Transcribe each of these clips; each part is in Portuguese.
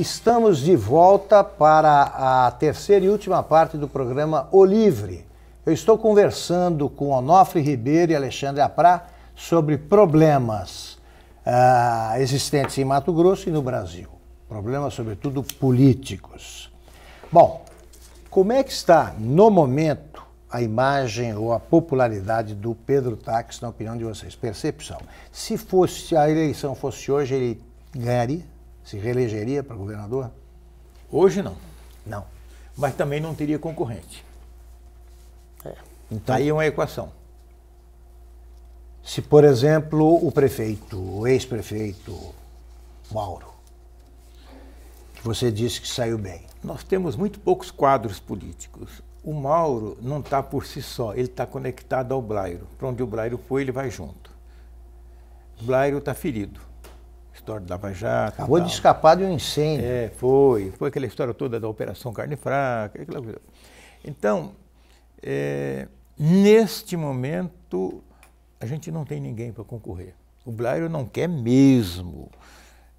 Estamos de volta para a terceira e última parte do programa O Livre. Eu estou conversando com Onofre Ribeiro e Alexandre Aprá sobre problemas uh, existentes em Mato Grosso e no Brasil. Problemas, sobretudo, políticos. Bom, como é que está, no momento, a imagem ou a popularidade do Pedro Táxi, na opinião de vocês? Percepção. Se fosse a eleição fosse hoje, ele ganharia? se reelegeria para governador? Hoje não. Não. Mas também não teria concorrente. É. Então, Aí é uma equação. Se, por exemplo, o prefeito, o ex-prefeito Mauro, que você disse que saiu bem. Nós temos muito poucos quadros políticos. O Mauro não está por si só, ele está conectado ao Blairo. Para onde o Blairo foi, ele vai junto. O Blairo está ferido história do Lava Jato. Acabou de escapar de um incêndio. É, foi. Foi aquela história toda da Operação Carne Fraca, aquela coisa. Então, é, neste momento, a gente não tem ninguém para concorrer. O Blairo não quer mesmo.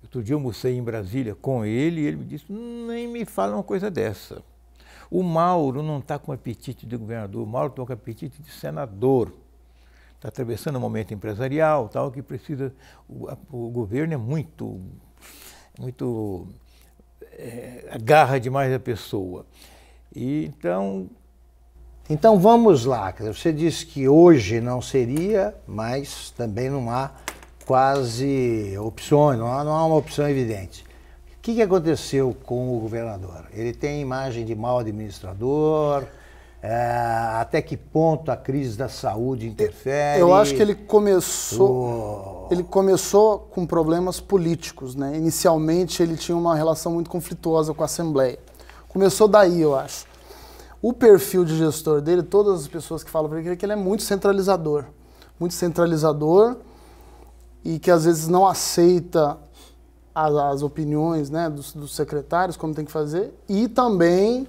Outro dia eu almocei em Brasília com ele e ele me disse: nem me fala uma coisa dessa. O Mauro não está com apetite de governador, o Mauro está com apetite de senador está atravessando um momento empresarial, tal, que precisa. O, a, o governo é muito, muito é, agarra demais a pessoa. E então. Então vamos lá. Você disse que hoje não seria, mas também não há quase opções, não há, não há uma opção evidente. O que, aconteceu com o governador? Ele tem imagem de mau administrador? É, até que ponto a crise da saúde interfere? Eu acho que ele começou, oh. ele começou com problemas políticos, né? Inicialmente ele tinha uma relação muito conflituosa com a Assembleia. Começou daí, eu acho. O perfil de gestor dele, todas as pessoas que falam para ele, é que ele é muito centralizador, muito centralizador e que às vezes não aceita as, as opiniões, né, dos, dos secretários como tem que fazer e também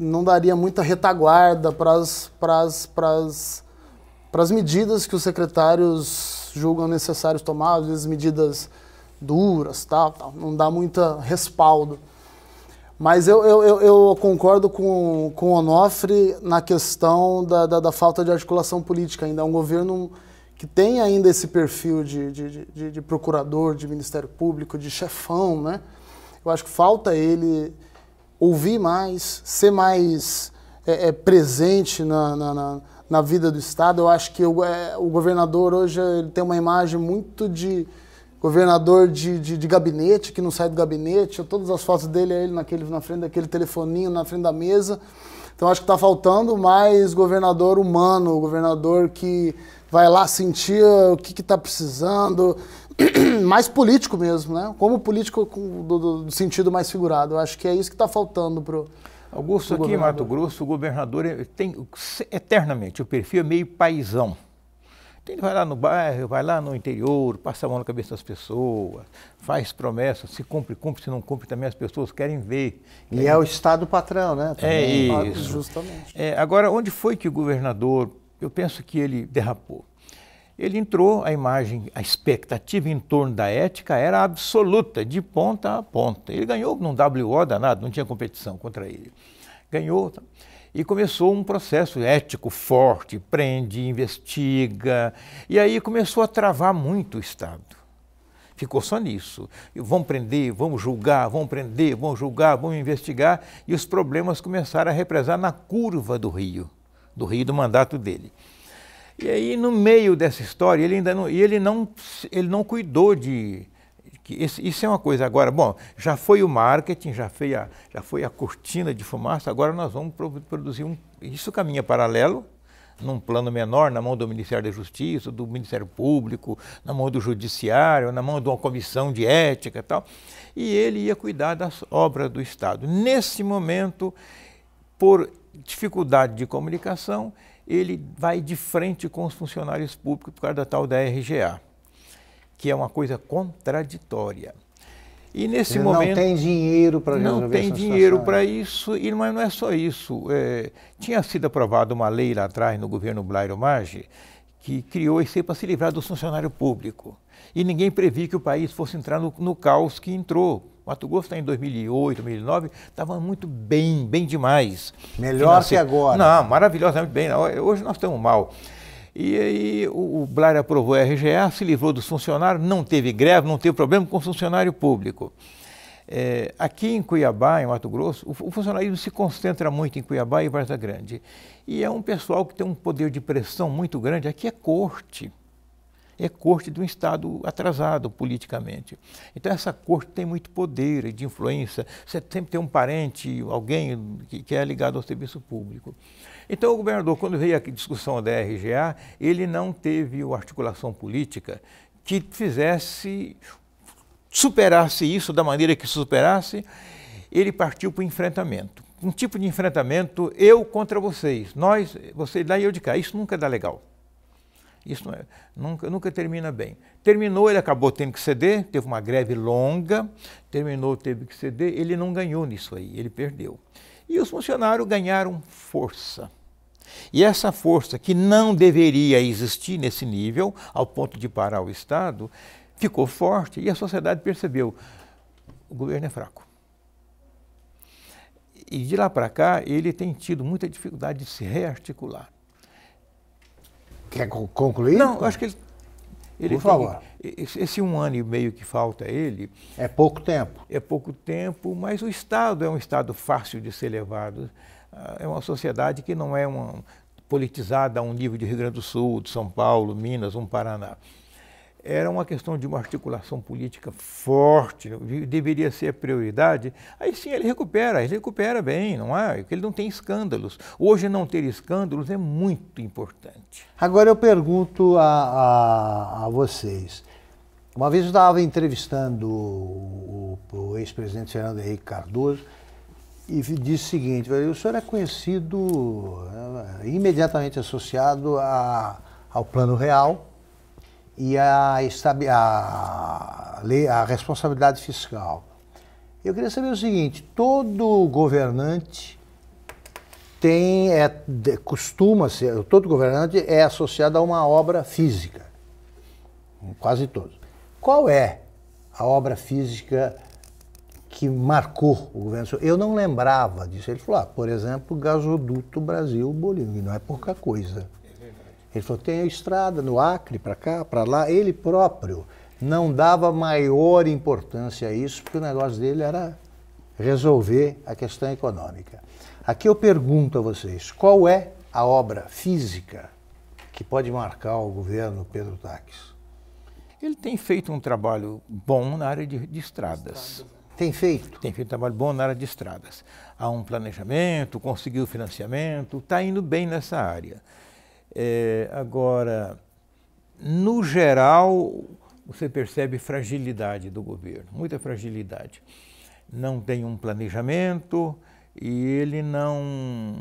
não daria muita retaguarda para as medidas que os secretários julgam necessários tomar, às vezes medidas duras, tal, tal. não dá muita respaldo. Mas eu, eu, eu, concordo com, com o Onofre na questão da, da, da, falta de articulação política ainda. É um governo que tem ainda esse perfil de, de, de, de procurador, de Ministério Público, de chefão, né? Eu acho que falta ele ouvir mais, ser mais é, é, presente na, na, na, na, vida do Estado. Eu acho que o, é, o governador hoje ele tem uma imagem muito de governador de, de, de, gabinete, que não sai do gabinete. Todas as fotos dele é ele naquele, na frente daquele telefoninho, na frente da mesa. Então acho que está faltando mais governador humano, governador que vai lá sentir o que está precisando, mais político mesmo, né? Como político do, do sentido mais figurado. Eu acho que é isso que está faltando para Augusto, aqui em Mato Grosso, o governador tem eternamente o perfil é meio paisão. Então ele vai lá no bairro, vai lá no interior, passa a mão na cabeça das pessoas, faz promessas, se cumpre, cumpre, se não cumpre também as pessoas querem ver. Querem... E é o Estado patrão, né? Também é, é isso. Justamente. É, agora, onde foi que o governador, eu penso que ele derrapou? ele entrou, a imagem, a expectativa em torno da ética era absoluta, de ponta a ponta. Ele ganhou num WO danado, não tinha competição contra ele. Ganhou tá. e começou um processo ético forte, prende, investiga, e aí começou a travar muito o Estado. Ficou só nisso. Vão prender, vão julgar, vão prender, vão julgar, vão investigar, e os problemas começaram a represar na curva do Rio, do Rio do mandato dele. E aí, no meio dessa história, ele ainda não, e ele não, ele não cuidou de. Isso, isso é uma coisa agora, bom, já foi o marketing, já foi a, já foi a cortina de fumaça, agora nós vamos produzir um. Isso caminha paralelo, num plano menor, na mão do Ministério da Justiça, do Ministério Público, na mão do Judiciário, na mão de uma comissão de ética e tal. E ele ia cuidar das obras do Estado. Nesse momento, por dificuldade de comunicação, ele vai de frente com os funcionários públicos por causa da tal da RGA, que é uma coisa contraditória. E nesse ele momento. Não tem dinheiro para Não tem dinheiro para isso, e mas não é só isso. É, tinha sido aprovada uma lei lá atrás no governo Blairo Maggi que criou isso para se livrar do funcionário público. E ninguém previa que o país fosse entrar no, no caos que entrou Mato Grosso está em 2008, 2009, estava muito bem, bem demais. Melhor que agora. Não, maravilhosamente né? bem. Hoje nós estamos mal. E aí o, o Blair aprovou a RGA, se livrou dos funcionários, não teve greve, não teve problema com o funcionário público. É, aqui em Cuiabá, em Mato Grosso, o, o funcionalismo se concentra muito em Cuiabá e Varza Grande. E é um pessoal que tem um poder de pressão muito grande. Aqui é corte é corte de um Estado atrasado politicamente. Então, essa corte tem muito poder e de influência. Você sempre tem um parente, alguém que, que é ligado ao serviço público. Então, o governador, quando veio a discussão da RGA, ele não teve uma articulação política que fizesse, superasse isso da maneira que superasse, ele partiu para o enfrentamento. Um tipo de enfrentamento, eu contra vocês, nós, vocês lá e eu de cá. Isso nunca dá legal. Isso é, nunca, nunca termina bem. Terminou, ele acabou tendo que ceder, teve uma greve longa, terminou, teve que ceder, ele não ganhou nisso aí, ele perdeu. E os funcionários ganharam força. E essa força, que não deveria existir nesse nível, ao ponto de parar o Estado, ficou forte e a sociedade percebeu: o governo é fraco. E de lá para cá, ele tem tido muita dificuldade de se rearticular. Quer concluir? Não, acho que ele. ele Por favor. Tem, esse um ano e meio que falta a ele. É pouco tempo. É pouco tempo, mas o Estado é um Estado fácil de ser levado. Ah, é uma sociedade que não é uma, politizada a um nível de Rio Grande do Sul, de São Paulo, Minas, um Paraná era uma questão de uma articulação política forte, deveria ser a prioridade, aí sim ele recupera, ele recupera bem, não é? Ele não tem escândalos. Hoje não ter escândalos é muito importante. Agora eu pergunto a, a, a vocês. Uma vez eu estava entrevistando o, o, o ex-presidente Fernando Henrique Cardoso e disse o seguinte, o senhor é conhecido, é, imediatamente associado a, ao Plano Real, e a, a, lei, a responsabilidade fiscal. Eu queria saber o seguinte: todo governante tem, é, costuma ser, todo governante é associado a uma obra física, quase todos. Qual é a obra física que marcou o governo? Eu não lembrava disso. Ele falou, ah, por exemplo, gasoduto Brasil-Bolívia, não é pouca coisa. Ele falou: tem a estrada no Acre, para cá, para lá. Ele próprio não dava maior importância a isso, porque o negócio dele era resolver a questão econômica. Aqui eu pergunto a vocês: qual é a obra física que pode marcar o governo Pedro Taques? Ele tem feito um trabalho bom na área de, de estradas. Tem feito? Tem feito um trabalho bom na área de estradas. Há um planejamento, conseguiu financiamento, está indo bem nessa área. É, agora, no geral, você percebe fragilidade do governo, muita fragilidade. Não tem um planejamento e ele não.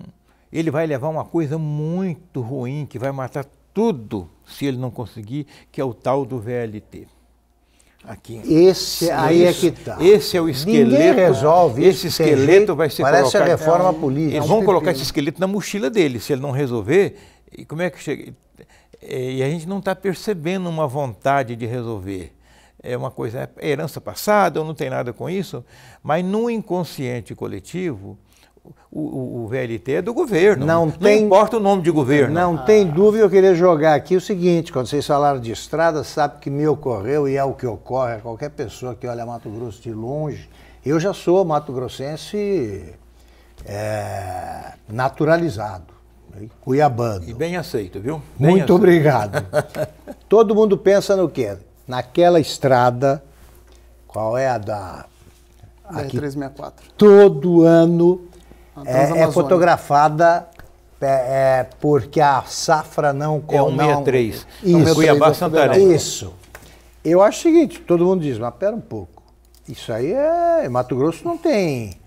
Ele vai levar uma coisa muito ruim que vai matar tudo se ele não conseguir, que é o tal do VLT. Aqui. Esse aí esse, é que tá. Esse é o esqueleto. Ninguém resolve esse isso, esqueleto vai ser Parece a reforma política. Eles vão colocar esse esqueleto na mochila dele. Se ele não resolver, e como é que chega? E a gente não está percebendo uma vontade de resolver. É uma coisa, é herança passada, ou não tem nada com isso, mas no inconsciente coletivo, o, o, o, VLT é do governo. Não, não tem, importa o nome de governo. Não ah. tem dúvida, eu queria jogar aqui o seguinte: quando vocês falaram de estrada, sabe que me ocorreu e é o que ocorre a é qualquer pessoa que olha Mato Grosso de longe. Eu já sou Mato Grossense é, naturalizado. Cuiabano. E bem aceito, viu? Bem Muito aceito. obrigado. Todo mundo pensa no quê? Naquela estrada, qual é a da. É Aqui, 364. Todo ano é, é, fotografada é, é, porque a safra não. É o 63. É Cuiabá, Santarém. Isso. Eu acho o seguinte: todo mundo diz, mas pera um pouco. Isso aí é. Mato Grosso não tem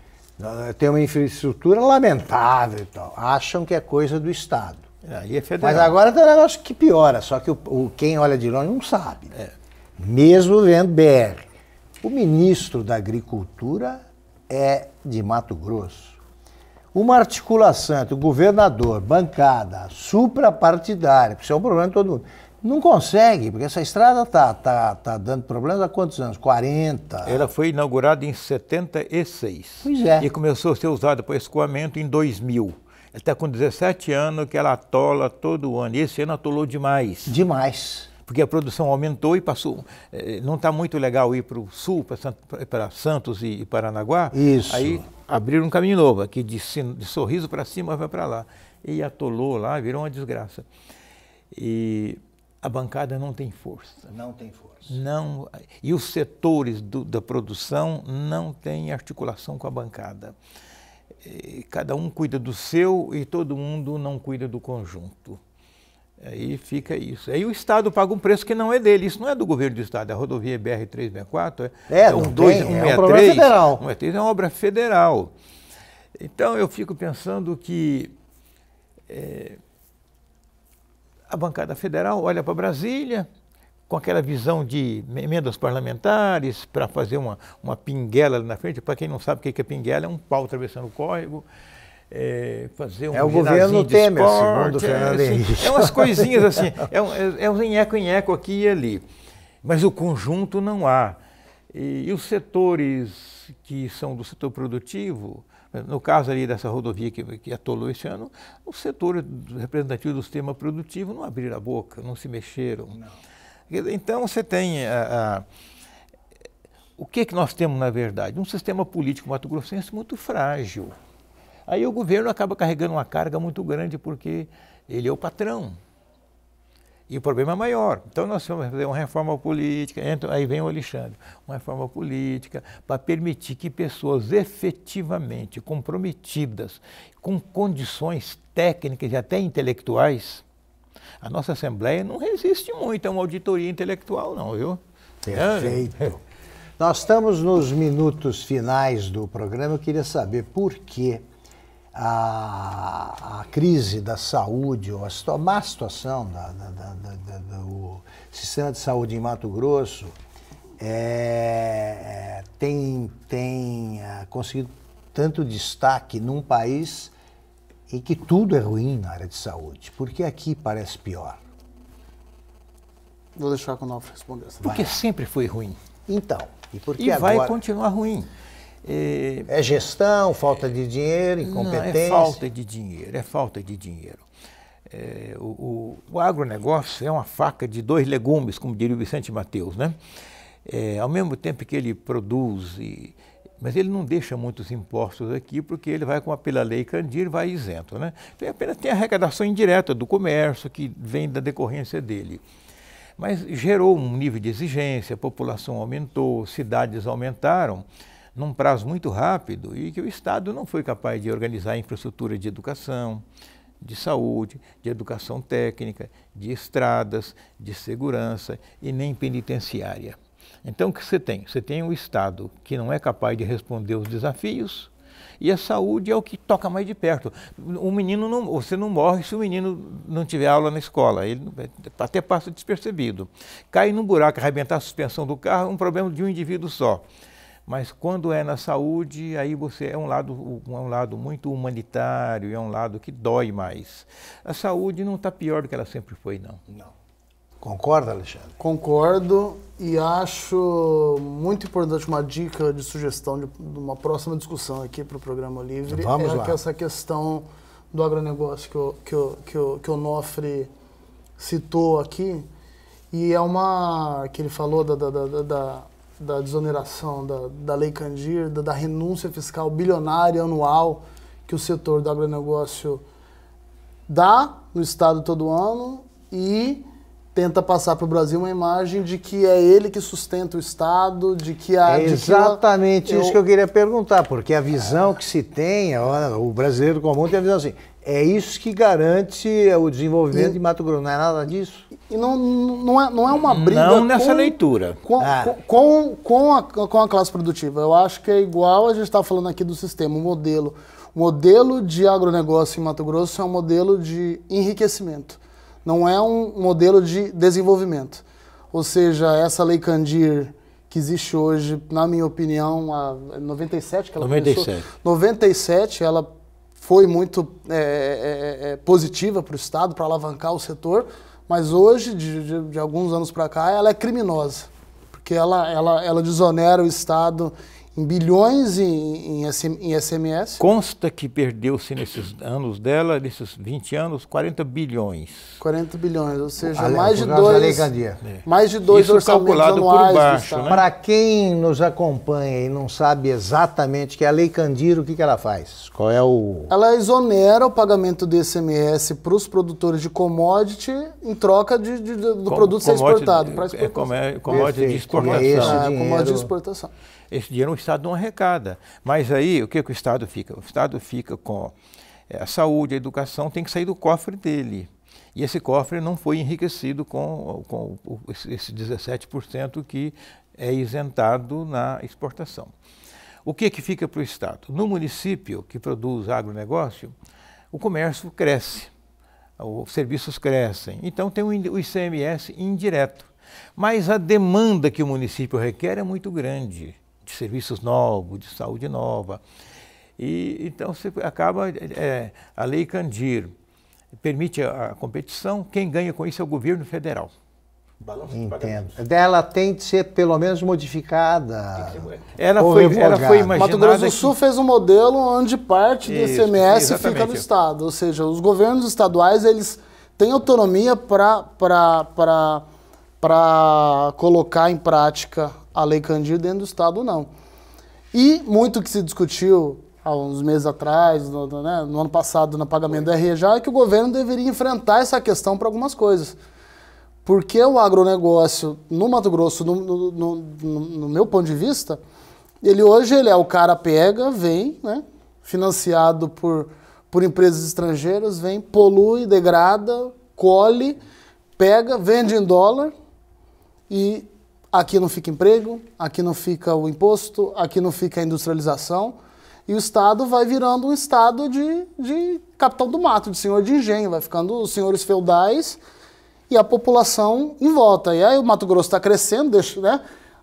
ah, tem uma infraestrutura lamentável e tal. Acham que é coisa do Estado. É, é Mas agora tem um negócio que piora, só que o, o quem olha de longe não sabe. É. Mesmo vendo BR. O ministro da Agricultura é de Mato Grosso. Uma articulação entre o governador, bancada, suprapartidária, porque isso é um problema de todo mundo. Não consegue, porque essa estrada está tá, tá dando problemas há quantos anos? 40. Ela foi inaugurada em 76. Pois é. E começou a ser usada para escoamento em 2000. Ela está com 17 anos que ela atola todo ano. E esse ano atolou demais. Demais. Porque a produção aumentou e passou. Eh, não está muito legal ir para o sul, para Santos e Paranaguá. Isso. Aí abriram um caminho novo, aqui de, de sorriso para cima vai para lá. E atolou lá, virou uma desgraça. E a bancada não tem força. Não tem força. Não, e os setores do, da produção não têm articulação com a bancada. Cada um cuida do seu e todo mundo não cuida do conjunto. Aí fica isso. Aí o Estado paga um preço que não é dele. Isso não é do governo do Estado. É a rodovia BR-364 é? é, é, um 2, um é um problema federal. é uma obra federal. Então eu fico pensando que... É, a bancada federal olha para Brasília com aquela visão de emendas parlamentares para fazer uma, uma pinguela ali na frente. Para quem não sabe o que é pinguela, é um pau atravessando o córrego. É, fazer um é o governo Temer, segundo Fernando é, assim, Henrique. É umas coisinhas assim, é um, é, é um eco em eco aqui e ali. Mas o conjunto não há. E, e os setores que são do setor produtivo, no caso ali dessa rodovia que, que atolou esse ano, os setores representativos do sistema produtivo não abriram a boca, não se mexeram. Não. Então você tem eh, eh, o que, que nós temos, na verdade? Um sistema político mato-grossense muito frágil. Aí o governo acaba carregando uma carga muito grande porque ele é o patrão. E o problema é maior. Então nós vamos fazer uma reforma política, entra, aí vem o Alexandre, uma reforma política para permitir que pessoas efetivamente comprometidas, com condições técnicas e até intelectuais, a nossa Assembleia não resiste muito a uma auditoria intelectual, não, viu? Perfeito. Nós estamos nos minutos finais do programa. Eu queria saber por quê a, a crise da saúde, ou a, má situação da, da, da, do sistema de saúde em Mato Grosso, é, é tem, tem é, conseguido tanto destaque num país em que tudo é ruim na área de saúde, porque aqui parece pior. Vou deixar com o Nalf responder essa Porque sempre foi ruim. Então, e porque e agora... vai continuar ruim. É, é gestão, falta de dinheiro, incompetência? Não, é falta de dinheiro, é falta de dinheiro. É, o, o, o, agronegócio é uma faca de dois legumes, como diria o Vicente Mateus, né? É, ao mesmo tempo que ele produz, e, mas ele não deixa muitos impostos aqui, porque ele vai com a pela lei Candir vai isento, né? Então, apenas tem a arrecadação indireta do comércio que vem da decorrência dele. Mas gerou um nível de exigência, a população aumentou, cidades aumentaram num prazo muito rápido e que o Estado não foi capaz de organizar infraestrutura de educação, de saúde, de educação técnica, de estradas, de segurança e nem penitenciária. Então, o que você tem? Você tem um Estado que não é capaz de responder os desafios e a saúde é o que toca mais de perto. O menino não, você não morre se o menino não tiver aula na escola, ele é, até passa despercebido. Cai num buraco, arrebentar a suspensão do carro, um problema de um indivíduo só. Mas quando é na saúde, aí você é um lado, é um lado muito humanitário, é um lado que dói mais. A saúde não está pior do que ela sempre foi, não. Não. Concorda, Alexandre? Concordo e acho muito importante uma dica de sugestão de uma próxima discussão aqui para o programa Livre. Então, vamos é lá. Que essa questão do agronegócio que o, que, o, que, o, que o Nofre citou aqui, e é uma que ele falou da, da, da, da da desoneração da, da Lei Candir, da, da renúncia fiscal bilionária anual que o setor do agronegócio dá no Estado todo ano e tenta passar para o Brasil uma imagem de que é ele que sustenta o Estado, de que a. É exatamente que ela, isso eu... que eu queria perguntar, porque a visão é. que se tem, o brasileiro comum tem a visão assim. É isso que garante o desenvolvimento e, de Mato Grosso, não é nada disso? E não, não, é, não é uma briga. Não nessa com, leitura. Com, ah. com, com, a, com a classe produtiva. Eu acho que é igual a gente está falando aqui do sistema, o modelo. O modelo de agronegócio em Mato Grosso é um modelo de enriquecimento não é um modelo de desenvolvimento. Ou seja, essa lei Candir que existe hoje, na minha opinião, a 97 que ela 97. começou. 97, ela foi muito é, é, é, é positiva para o Estado, para alavancar o setor, mas hoje, de, de, de alguns anos para cá, ela é criminosa, porque ela, ela, ela desonera o Estado em bilhões em, em, SMS. Consta que perdeu-se nesses anos dela, nesses 20 anos, 40 bilhões. 40 bilhões, ou seja, Ale, mais, de dois, é. mais de dois Isso é orçamentos calculado por baixo. Né? Para quem nos acompanha e não sabe exatamente que é a Lei Candir, o que, que ela faz? Qual é o... Ela exonera o pagamento do ICMS para os produtores de commodity em troca de, de, de do Com, produto ser exportado. É, é commodity de exportação. É, commodity de exportação esse dinheiro o Estado não arrecada. Mas aí, o que, que o Estado fica? O Estado fica com eh, a saúde, a educação, tem que sair do cofre dele. E esse cofre não foi enriquecido com, com esse 17% que é isentado na exportação. O que, que fica para o Estado? No município que produz agronegócio, o comércio cresce, os serviços crescem. Então tem o ICMS indireto. Mas a demanda que o município requer é muito grande de serviços novos, de saúde nova. E, então você acaba, é, a Lei Candir permite a, a, competição, quem ganha com isso é o governo federal. Balanço Entendo. De Ela tem de ser pelo menos modificada. Ela foi, revogada. ela foi imaginada. Mato Grosso do Sul fez um modelo onde parte isso, do ICMS exatamente. fica no Estado. Ou seja, os governos estaduais eles têm autonomia para para colocar em prática a Lei Candir dentro do Estado ou não. E muito que se discutiu há uns meses atrás, no, né, no ano passado, no pagamento da RIA é que o governo deveria enfrentar essa questão para algumas coisas. Porque o agronegócio no Mato Grosso, no, no, no, meu ponto de vista, ele hoje ele é o cara pega, vem, né, financiado por, por empresas estrangeiras, vem, polui, degrada, colhe, pega, vende em dólar e Aqui não fica emprego, aqui não fica o imposto, aqui não fica a industrialização. E o Estado vai virando um Estado de, de capital do mato, de senhor de engenho, vai ficando os senhores feudais e a população em volta. E aí o Mato Grosso está crescendo, deixa, né,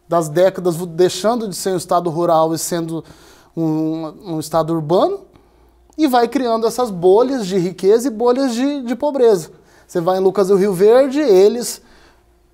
das décadas, deixando de ser um Estado rural e sendo um, um Estado urbano, e vai criando essas bolhas de riqueza e bolhas de, de pobreza. Você vai em Lucas do Rio Verde, eles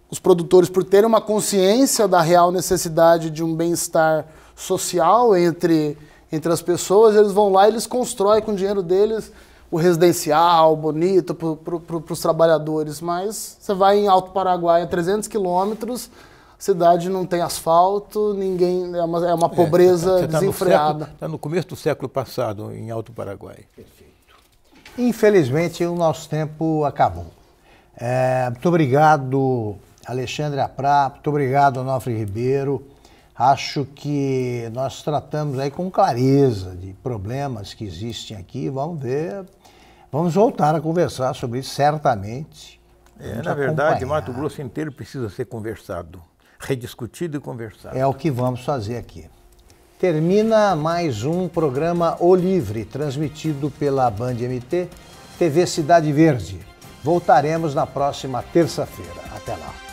os produtores, por terem uma consciência da real necessidade de um bem-estar social entre, entre as pessoas, eles vão lá e eles constroem com o dinheiro deles o residencial bonito para pro, os trabalhadores. Mas você vai em Alto Paraguai a 300 quilômetros, a cidade não tem asfalto, ninguém é uma, é uma é, pobreza é, tá, tá, tá desenfreada. Está no, no, começo do século passado, em Alto Paraguai. Perfeito. Infelizmente, o nosso tempo acabou. É, muito obrigado Alexandre Aprá, muito obrigado, Onofre Ribeiro. Acho que nós tratamos aí com clareza de problemas que existem aqui. Vamos ver, vamos voltar a conversar sobre isso certamente. É, na verdade, acompanhar. Mato Grosso inteiro precisa ser conversado, rediscutido e conversado. É o que vamos fazer aqui. Termina mais um programa O Livre, transmitido pela Band MT, TV Cidade Verde. Voltaremos na próxima terça-feira. Até lá.